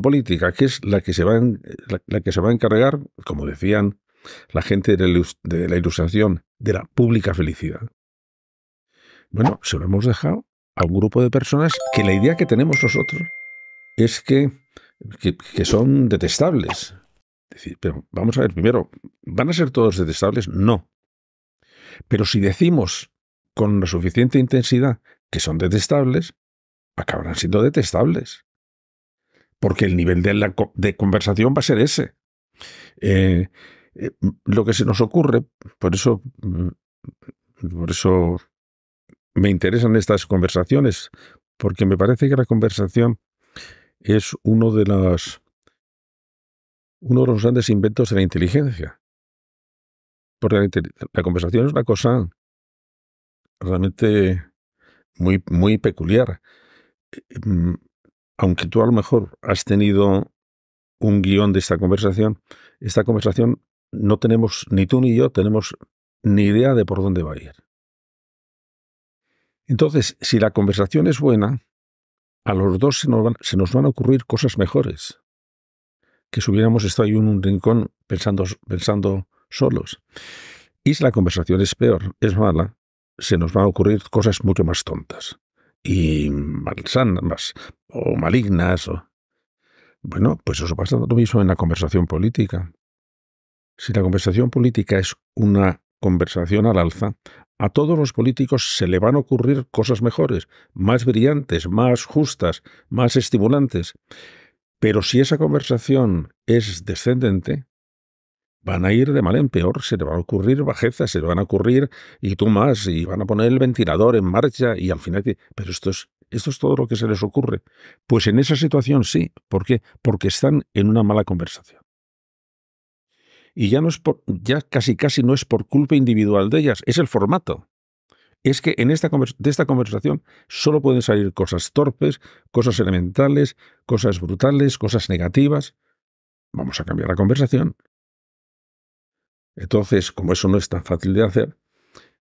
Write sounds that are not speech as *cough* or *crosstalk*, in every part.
política, que es la que se va, la, que se va a encargar, como decían la gente de la, ilustración, de la pública felicidad. Bueno, se lo hemos dejado a un grupo de personas que la idea que tenemos nosotros es que, que, son detestables. pero vamos a ver, primero, ¿van a ser todos detestables? No. Pero si decimos con la suficiente intensidad que son detestables, acabarán siendo detestables porque el nivel de, la, conversación va a ser ese. Eh, eh, lo que se nos ocurre, por eso, mm, por eso me interesan estas conversaciones, porque me parece que la conversación es uno de las uno de los grandes inventos de la inteligencia. Porque la, conversación es una cosa realmente muy, muy peculiar. Eh, mm, aunque tú a lo mejor has tenido un guión de esta conversación, esta conversación no tenemos, ni tú ni yo tenemos ni idea de por dónde va a ir. Entonces, si la conversación es buena, a los dos se nos van, a ocurrir cosas mejores que si hubiéramos estado ahí en un rincón pensando, pensando solos. Y si la conversación es peor, es mala, se nos van a ocurrir cosas mucho más tontas y malsanas, más, o malignas. O... Bueno, pues eso pasa lo mismo en la conversación política. Si la conversación política es una conversación al alza, a todos los políticos se le van a ocurrir cosas mejores, más brillantes, más justas, más estimulantes. Pero si esa conversación es descendente, van a ir de mal en peor, se le van a ocurrir bajezas, se le van a ocurrir y tú más, y van a poner el ventilador en marcha y al final... Pero esto es esto es todo lo que se les ocurre. Pues en esa situación sí. ¿Por qué? Porque están en una mala conversación. Y ya, no es por, ya casi casi no es por culpa individual de ellas, es el formato. Es que en esta, de esta conversación solo pueden salir cosas torpes, cosas elementales, cosas brutales, cosas negativas. Vamos a cambiar la conversación. Entonces, como eso no es tan fácil de hacer,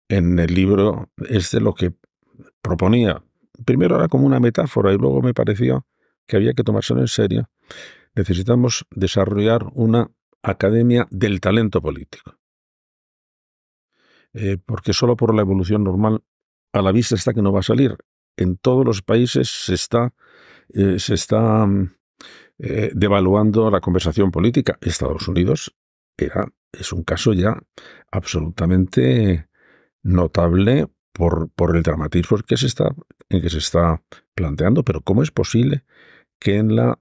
en el libro este lo que proponía primero era como una metáfora y luego me pareció que había que tomárselo en serio, necesitamos desarrollar una academia del talento político. Eh, porque solo por la evolución normal a la vista está que no va a salir. En todos los países se está, eh, se está mm, eh, devaluando la conversación política. Estados Unidos era, es un caso ya absolutamente notable por, el dramatismo en que se está planteando. Pero ¿cómo es posible que en la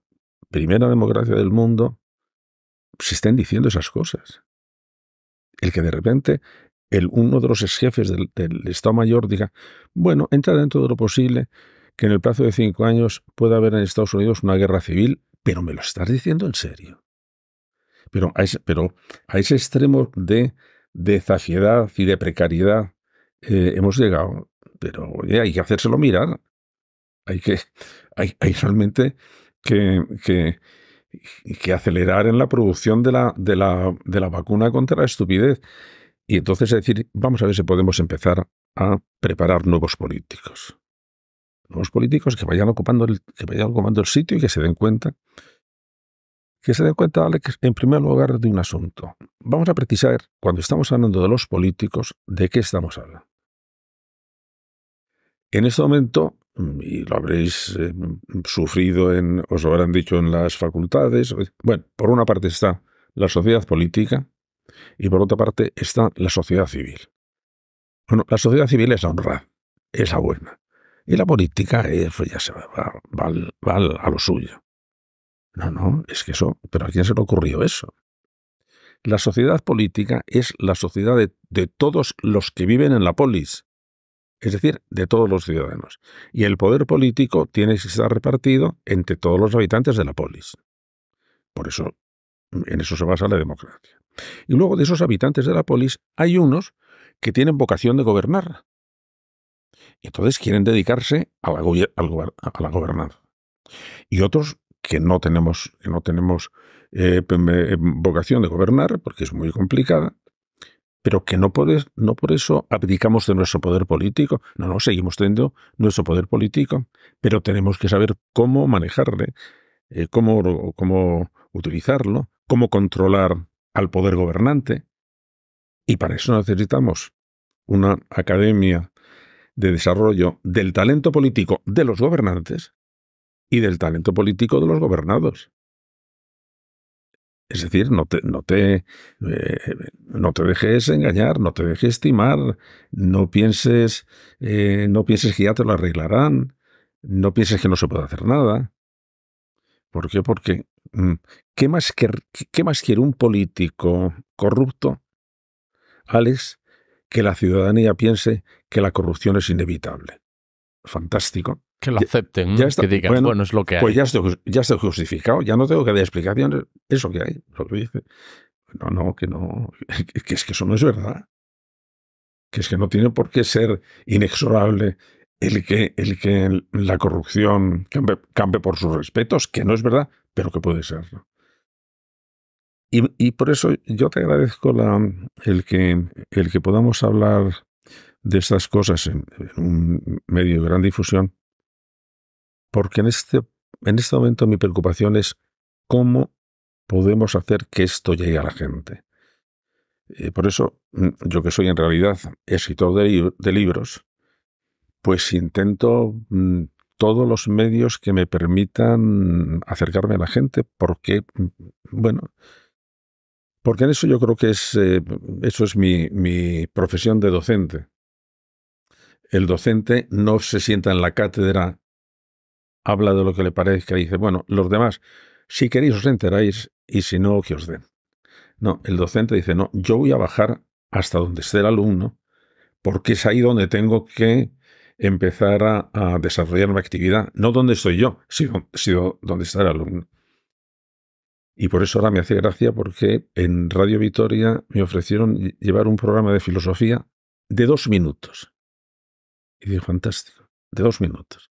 primera democracia del mundo se estén diciendo esas cosas? El que de repente el, uno de los jefes del, Estado Mayor diga, bueno, entra dentro de lo posible que en el plazo de cinco años pueda haber en Estados Unidos una guerra civil, pero me lo estás diciendo en serio. Pero a ese, extremo de, de zafiedad y de precariedad eh, hemos llegado, pero hay que hacérselo mirar. Hay que, *laughs* hay, realmente que, que, acelerar en la producción de la, de, la, vacuna contra la estupidez. Y entonces es decir, vamos a ver si podemos empezar a preparar nuevos políticos. Nuevos políticos que vayan ocupando el, que vayan ocupando el sitio y que se den cuenta. Que se den cuenta, Alex, en primer lugar de un asunto. Vamos a precisar, cuando estamos hablando de los políticos, de qué estamos hablando. En este momento, mm, y lo habréis eh, sufrido, en, os lo habrán dicho en las facultades, eh, bueno, por una parte está la sociedad política y por otra parte está la sociedad civil. Bueno, la sociedad civil es la honrada, es la buena. Y la política, eh, es pues ya se va, a lo suyo. No, no, es que eso, pero ¿a quién se le ocurrió eso? La sociedad política es la sociedad de todos los que viven en la polis, es decir, de todos los ciudadanos. Y el poder político tiene que estar repartido entre todos los habitantes de la polis. Por eso, mm, en eso se basa la democracia. Y luego de esos habitantes de la polis hay unos que tienen vocación de gobernar. Y entonces quieren dedicarse a la, gobernanza. Y otros que no tenemos, no tenemos eh, vocación de gobernar, porque es muy complicada, pero que no por, no por eso abdicamos de nuestro poder político. No, no, seguimos teniendo nuestro poder político, pero tenemos que saber cómo manejarle, eh, cómo, cómo utilizarlo, cómo controlar al poder gobernante. Y para eso necesitamos una academia de desarrollo del talento político de los gobernantes y del talento político de los gobernados. Es decir, no te, no, te, eh, no te dejes engañar, no te dejes estimar, no pienses, eh, no pienses que ya te lo arreglarán, no pienses que no se puede hacer nada. ¿Por qué? Porque mm, ¿qué más, ¿qué más quiere un político corrupto, Alex, que la ciudadanía piense que la corrupción es inevitable? Fantástico que lo acepten, que digan, bueno, es lo que pues hay. Pues ya estoy, justificado, ya no tengo que dar explicaciones, eso que hay, lo que dice. No, no, que no, *laughs* que es que eso no es verdad. Que es que no tiene por qué ser inexorable el que, el que la corrupción cambie por sus respetos, que no es verdad, pero que puede ser. Y, por eso yo te agradezco el, que, el que podamos hablar de estas cosas en un medio de gran difusión, porque en este, en este momento mi preocupación es cómo podemos hacer que esto llegue a la gente. Eh, por eso, mm, yo que soy en realidad escritor de, libros, pues intento mm, todos los medios que me permitan acercarme a la gente, porque, mm, bueno, porque en eso yo creo que es, eh, eso es mi profesión de docente. El docente no se sienta en la cátedra habla de lo que le parezca y dice, bueno, los demás, si queréis os enteráis y si no, que os den. No, el docente dice, no, yo voy a bajar hasta donde esté el alumno, porque es ahí donde tengo que empezar a, desarrollar mi actividad, no donde estoy yo, sino, donde está el alumno. Y por eso ahora me hace gracia porque en Radio Vitoria me ofrecieron llevar un programa de filosofía de dos minutos. Y dije, fantástico, de dos minutos.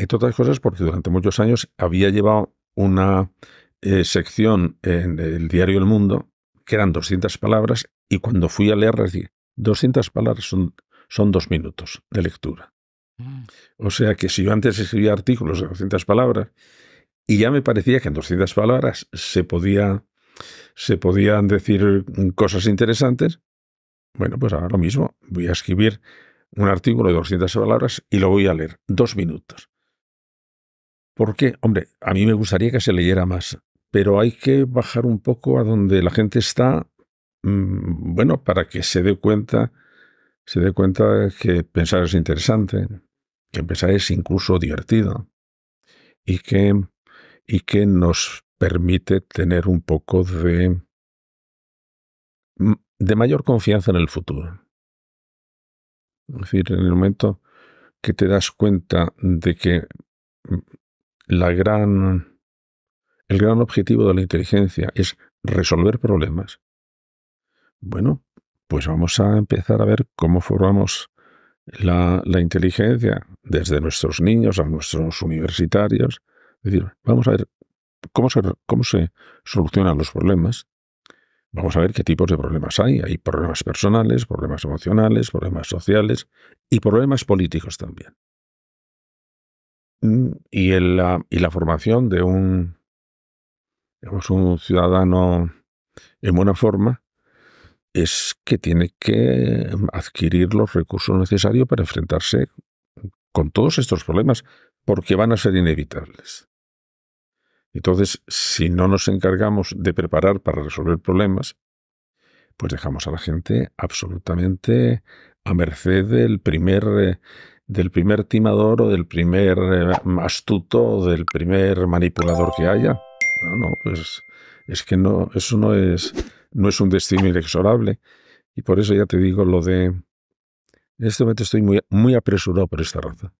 Entre otras cosas porque durante muchos años había llevado una eh, sección en el diario El Mundo, que eran 200 palabras, y cuando fui a leer decía, 200 palabras son, son dos minutos de lectura. Mm. O sea que si yo antes escribía artículos de 200 palabras, y ya me parecía que en 200 palabras se, podía, se podían decir cosas interesantes, bueno, pues ahora lo mismo, voy a escribir un artículo de 200 palabras y lo voy a leer, dos minutos. Porque, hombre, a mí me gustaría que se leyera más, pero hay que bajar un poco a donde la gente está, mm, bueno, para que se dé cuenta, se dé cuenta que pensar es interesante, que pensar es incluso divertido y que, y que nos permite tener un poco de, mm, de mayor confianza en el futuro. Es decir, en el momento que te das cuenta de que mm, el gran objetivo de la inteligencia es resolver problemas, bueno, pues vamos a empezar a ver cómo formamos la, inteligencia desde nuestros niños a nuestros universitarios. Es decir, vamos a ver cómo cómo se solucionan los problemas. Vamos a ver qué tipos de problemas hay. Hay problemas personales, problemas emocionales, problemas sociales y problemas políticos también. Mm, y, ah, y la formación de un, un ciudadano en buena forma es que tiene que adquirir los recursos necesarios para enfrentarse con todos estos problemas, porque van a ser inevitables. Entonces, si no nos encargamos de preparar para resolver problemas, pues dejamos a la gente absolutamente a merced del primer eh, del primer timador o del primer eh, astuto o del primer manipulador que haya. No, no, pues es que no, eso no es, no es un destino inexorable. Y por eso ya te digo lo de... En este momento estoy muy, muy apresurado por esta raza.